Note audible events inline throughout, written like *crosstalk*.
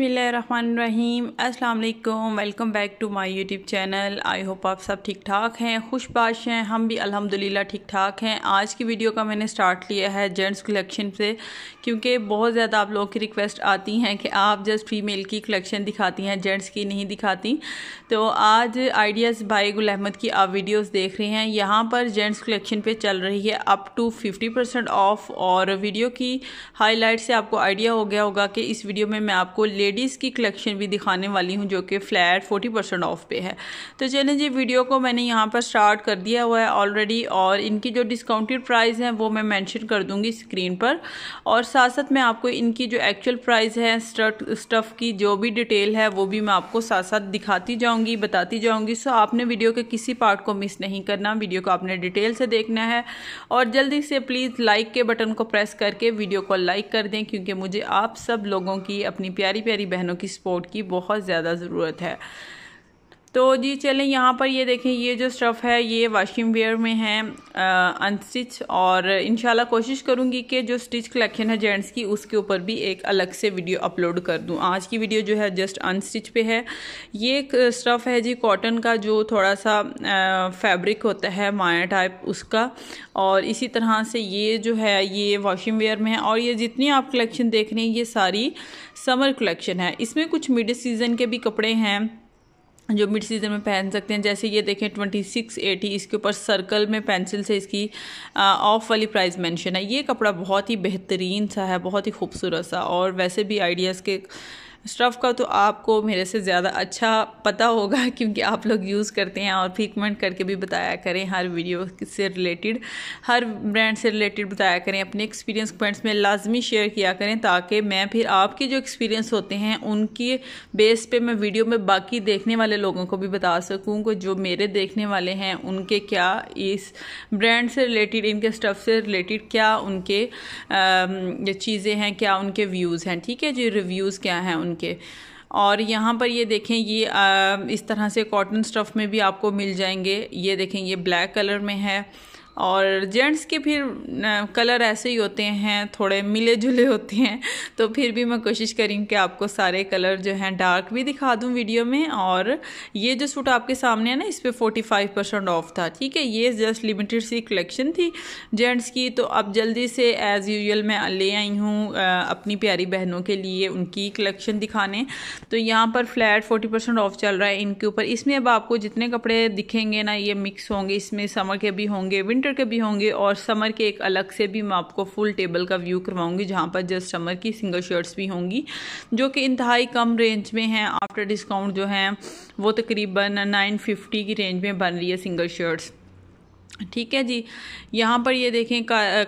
बिसमीम अल्लाम welcome back to my YouTube channel I hope आप सब ठीक ठाक हैं खुशबाश हैं हम भी अल्हम्दुलिल्लाह ठीक ठाक हैं आज की वीडियो का मैंने स्टार्ट लिया है जेंट्स कलेक्शन से क्योंकि बहुत ज़्यादा आप लोगों की रिक्वेस्ट आती हैं कि आप जस्ट फीमेल की कलेक्शन दिखाती हैं जेंट्स की नहीं दिखाती तो आज आइडियाज़ भाई गुल अहमद की आप वीडियोज़ देख रहे हैं यहाँ पर जेंट्स कलेक्शन पर चल रही है अप टू फिफ्टी ऑफ और वीडियो की हाईलाइट से आपको आइडिया हो गया होगा कि इस वीडियो में मैं आपको लेडीज़ की कलेक्शन भी दिखाने वाली हूँ जो कि फ्लैट फोर्टी परसेंट ऑफ पे है तो चलें जी वीडियो को मैंने यहाँ पर स्टार्ट कर दिया हुआ है ऑलरेडी और इनकी जो डिस्काउंटेड प्राइस है वो मैं मैंशन कर दूँगी स्क्रीन पर और साथ साथ मैं आपको इनकी जो एक्चुअल प्राइस है स्टफ़ की जो भी डिटेल है वो भी मैं आपको साथ साथ दिखाती जाऊँगी बताती जाऊँगी सो आपने वीडियो के किसी पार्ट को मिस नहीं करना वीडियो को आपने डिटेल से देखना है और जल्दी से प्लीज़ लाइक के बटन को प्रेस करके वीडियो को लाइक कर दें क्योंकि मुझे आप सब लोगों की अपनी प्यारी प्यारी प्यारी बहनों की सपोर्ट की बहुत ज़्यादा ज़रूरत है तो जी चलें यहाँ पर ये देखें ये जो स्टफ़ है ये वाशिंग वेयर में है अनस्टिच और इन कोशिश करूँगी कि जो स्टिच कलेक्शन है जेंट्स की उसके ऊपर भी एक अलग से वीडियो अपलोड कर दूँ आज की वीडियो जो है जस्ट अनस्टिच पे है ये एक स्टफ़ है जी कॉटन का जो थोड़ा सा फैब्रिक होता है माया टाइप उसका और इसी तरह से ये जो है ये वाशिंग वेयर में है और ये जितनी आप कलेक्शन देख रहे हैं ये सारी समर कलेक्शन है इसमें कुछ मिड सीज़न के भी कपड़े हैं जो मिड सीज़न में पहन सकते हैं जैसे ये देखें ट्वेंटी सिक्स एटी इसके ऊपर सर्कल में पेंसिल से इसकी ऑफ वाली प्राइस मेंशन है ये कपड़ा बहुत ही बेहतरीन सा है बहुत ही खूबसूरत सा और वैसे भी आइडियाज़ के स्टफ़ का तो आपको मेरे से ज़्यादा अच्छा पता होगा *laughs* क्योंकि आप लोग यूज़ करते हैं और फिर कमेंट करके भी बताया करें हर वीडियो से रिलेटेड हर ब्रांड से रिलेटेड बताया करें अपने एक्सपीरियंस पॉइंट्स में लाजमी शेयर किया करें ताकि मैं फिर आपके जो एक्सपीरियंस होते हैं उनके बेस पे मैं वीडियो में बाकी देखने वाले लोगों को भी बता सकूँ कि जो मेरे देखने वाले हैं उनके क्या इस ब्रांड से रिलेटेड इनके स्टफ़ से रिलेटेड क्या उनके चीज़ें हैं क्या उनके व्यूज़ हैं ठीक है जी रिव्यूज़ क्या हैं उन के और यहाँ पर ये देखें ये आ, इस तरह से कॉटन स्टफ़ में भी आपको मिल जाएंगे ये देखें ये ब्लैक कलर में है और जेंट्स के फिर कलर ऐसे ही होते हैं थोड़े मिले जुले होते हैं तो फिर भी मैं कोशिश करी कि आपको सारे कलर जो हैं डार्क भी दिखा दूँ वीडियो में और ये जो सूट आपके सामने है ना इस पर फोर्टी फाइव परसेंट ऑफ था ठीक है ये जस्ट लिमिटेड सी कलेक्शन थी जेंट्स की तो अब जल्दी से एज़ यूजल मैं ले आई हूँ अपनी प्यारी बहनों के लिए उनकी कलेक्शन दिखाने तो यहाँ पर फ्लैट फोर्टी परसेंट ऑफ चल रहा है इनके ऊपर इसमें अब आपको जितने कपड़े दिखेंगे ना ये मिक्स होंगे इसमें समर के भी होंगे विंट विंटर के भी होंगे और समर के एक अलग से भी मैं आपको फुल टेबल का व्यू करवाऊंगी जहाँ पर जस्ट समर की सिंगल शर्ट्स भी होंगी जो कि इंतहाई कम रेंज में हैं आफ्टर डिस्काउंट जो हैं वो तकरीबन नाइन फिफ्टी की रेंज में बन रही है सिंगल शर्ट्स ठीक है जी यहाँ पर ये देखें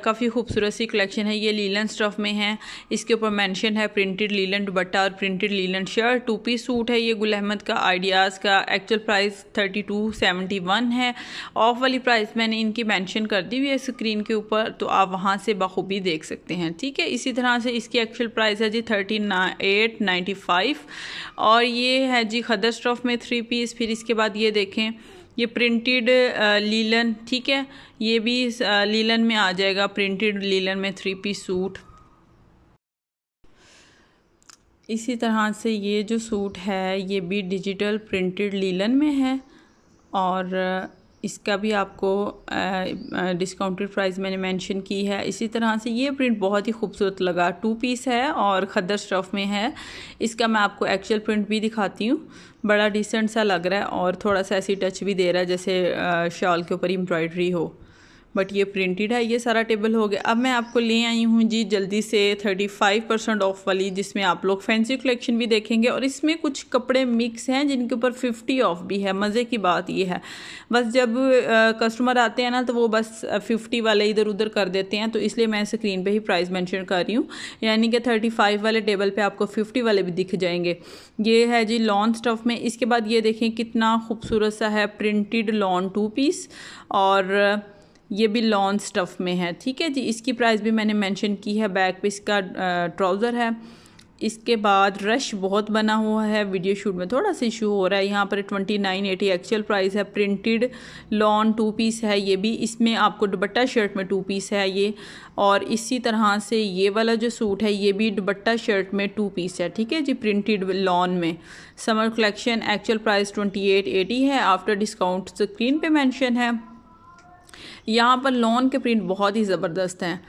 काफ़ी खूबसूरत सी कलेक्शन है ये लीलन स्टफ़ में है इसके ऊपर मेंशन है प्रिंटेड लीलन बट्टा और printed linen shirt two piece suit है ये गुल अहमद का आइडियाज़ का actual price thirty two seventy one है ऑफ वाली प्राइस मैंने इनकी मेंशन कर दी हुई है स्क्रीन के ऊपर तो आप वहाँ से बखूबी देख सकते हैं ठीक है इसी तरह से इसकी एक्चुअल प्राइस है जी थर्टी नाइन्टी और ये है जी खदर स्टफ़ में थ्री पीस फिर इसके बाद ये देखें ये प्रिंटेड लीलन uh, ठीक है ये भी लीलन uh, में आ जाएगा प्रिंटेड लीलन में थ्री पीस सूट इसी तरह से ये जो सूट है ये भी डिजिटल प्रिंटेड लीलन में है और uh, इसका भी आपको डिस्काउंटेड प्राइस मैंने मेंशन की है इसी तरह से ये प्रिंट बहुत ही खूबसूरत लगा टू पीस है और खदर स्टफ़ में है इसका मैं आपको एक्चुअल प्रिंट भी दिखाती हूँ बड़ा डिसेंट सा लग रहा है और थोड़ा सा ऐसी टच भी दे रहा है जैसे शॉल के ऊपर एम्ब्रॉयडरी हो बट ये प्रिंटेड है ये सारा टेबल हो गया अब मैं आपको ले आई हूँ जी जल्दी से थर्टी फाइव परसेंट ऑफ वाली जिसमें आप लोग फैंसी कलेक्शन भी देखेंगे और इसमें कुछ कपड़े मिक्स हैं जिनके ऊपर फिफ्टी ऑफ भी है मज़े की बात ये है बस जब कस्टमर आते हैं ना तो वो बस फिफ्टी वाले इधर उधर कर देते हैं तो इसलिए मैं स्क्रीन पर ही प्राइस मैंशन कर रही हूँ यानी कि थर्टी फाइव वाले टेबल पर आपको फिफ्टी वाले भी दिख जाएंगे ये है जी लॉन् स्टफ में इसके बाद ये देखें कितना खूबसूरत सा है प्रिंटेड लॉन् टू पीस और ये भी लॉन स्टफ़ में है ठीक है जी इसकी प्राइस भी मैंने मेंशन की है बैक पे इसका ट्राउज़र है इसके बाद रश बहुत बना हुआ है वीडियो शूट में थोड़ा सा इशू हो रहा है यहाँ पर twenty nine eighty actual price है प्रिंटेड लॉन टू पीस है ये भी इसमें आपको दुबट्टा शर्ट में टू पीस है ये और इसी तरह से ये वाला जो सूट है ये भी दुबट्टा शर्ट में टू पीस है ठीक है जी प्रिंटेड लॉन में summer collection actual price twenty eight eighty है आफ्टर डिस्काउंट स्क्रीन पर मैंशन है यहाँ पर लॉन के प्रिंट बहुत ही ज़बरदस्त हैं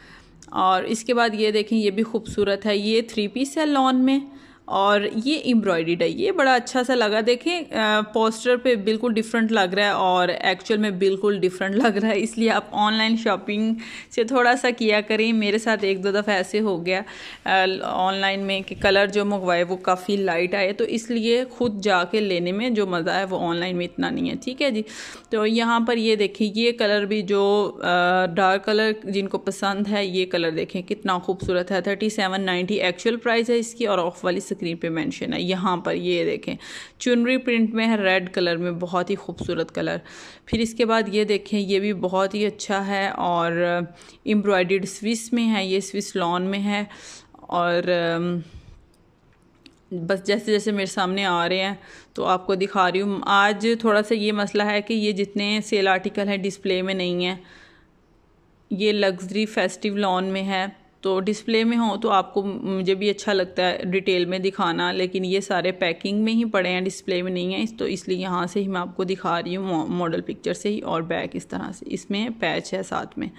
और इसके बाद ये देखें ये भी खूबसूरत है ये थ्री पीस है लॉन में और ये एम्ब्रॉयड है ये बड़ा अच्छा सा लगा देखें पोस्टर पे बिल्कुल डिफरेंट लग रहा है और एक्चुअल में बिल्कुल डिफरेंट लग रहा है इसलिए आप ऑनलाइन शॉपिंग से थोड़ा सा किया करें मेरे साथ एक दो दफ़ा ऐसे हो गया ऑनलाइन में कि कलर जो मंगवाए वो काफ़ी लाइट आए तो इसलिए ख़ुद जाके लेने में जो मज़ा है वो ऑनलाइन में इतना नहीं है ठीक है जी तो यहाँ पर ये देखें ये कलर भी जो डार्क कलर जिनको पसंद है ये कलर देखें कितना खूबसूरत है thirty seven ninety actual price है इसकी और ऑफ वाली स्क्रीन पे मेंशन है यहाँ पर ये देखें चुनरी प्रिंट में है रेड कलर में बहुत ही खूबसूरत कलर फिर इसके बाद ये देखें ये भी बहुत ही अच्छा है और एम्ब्रॉयड uh, स्विस में है ये स्विस लॉन में है और um, बस जैसे जैसे मेरे सामने आ रहे हैं तो आपको दिखा रही हूँ आज थोड़ा सा ये मसला है कि ये जितने सेल आर्टिकल हैं डिस्प्ले में नहीं है ये लग्जरी फेस्टिव लॉन में है तो डिस्प्ले में हो तो आपको मुझे भी अच्छा लगता है डिटेल में दिखाना लेकिन ये सारे पैकिंग में ही पड़े हैं डिस्प्ले में नहीं है इस तो इसलिए यहाँ से ही मैं आपको दिखा रही हूँ मॉडल पिक्चर से ही और बैक इस तरह से इसमें पैच है साथ में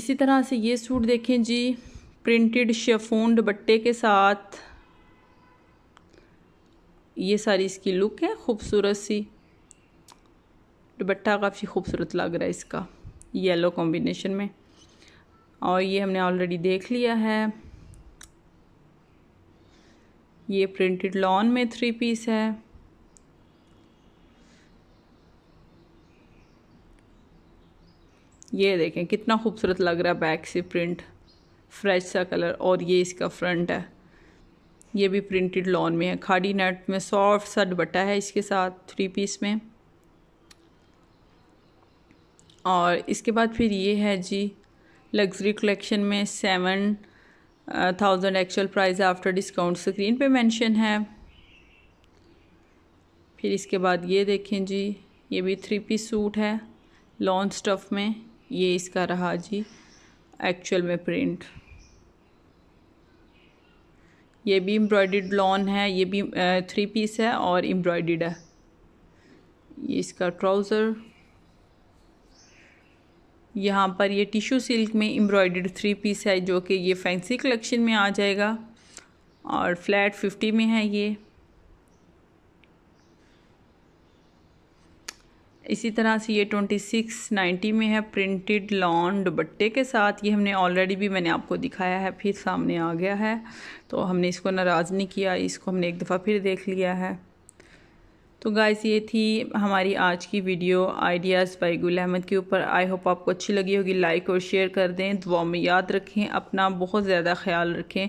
इसी तरह से ये सूट देखें जी प्रिंटेड शेफोन दुपट्टे के साथ ये सारी इसकी लुक है खूबसूरत सी दुपट्टा काफ़ी खूबसूरत लग रहा है इसका येलो कॉम्बिनेशन में और ये हमने ऑलरेडी देख लिया है ये प्रिंटेड लॉन में थ्री पीस है ये देखें कितना खूबसूरत लग रहा है बैक से प्रिंट फ्रेश सा कलर और ये इसका फ्रंट है ये भी प्रिंटेड लॉन में है खाड़ी नेट में सॉफ्ट सा दुपट्टा है इसके साथ थ्री पीस में और इसके बाद फिर ये है जी लग्जरी कलेक्शन में seven thousand actual price after discount screen पे मेंशन है फिर इसके बाद ये देखें जी ये भी थ्री पीस सूट है लॉन्ग स्टफ में ये इसका रहा जी एक्चुअल में प्रिंट ये भी एम्ब्रॉयड लॉन है ये भी थ्री uh, पीस है और एम्ब्रॉयड है ये इसका ट्राउज़र यहाँ पर ये टिशू सिल्क में एम्ब्रॉयडर्ड थ्री पीस है जो कि ये फैंसी कलेक्शन में आ जाएगा और फ्लैट फिफ्टी में है ये इसी तरह से ये ट्वेंटी सिक्स नाइन्टी में है प्रिंटेड लॉन्ग दुबट्टे के साथ ये हमने ऑलरेडी भी मैंने आपको दिखाया है फिर सामने आ गया है तो हमने इसको नाराज़ नहीं किया इसको हमने एक दफ़ा फिर देख लिया है तो गाइस ये थी हमारी आज की वीडियो आइडियाज़ बाई गुल अहमद के ऊपर आई होप आपको अच्छी लगी होगी लाइक और शेयर कर दें दुआ में याद रखें अपना बहुत ज़्यादा ख्याल रखें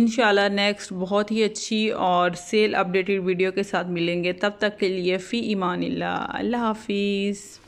इन नेक्स्ट बहुत ही अच्छी और सेल अपडेटेड वीडियो के साथ मिलेंगे तब तक के लिए फ़ी ईमान अल्लाह हाफिज़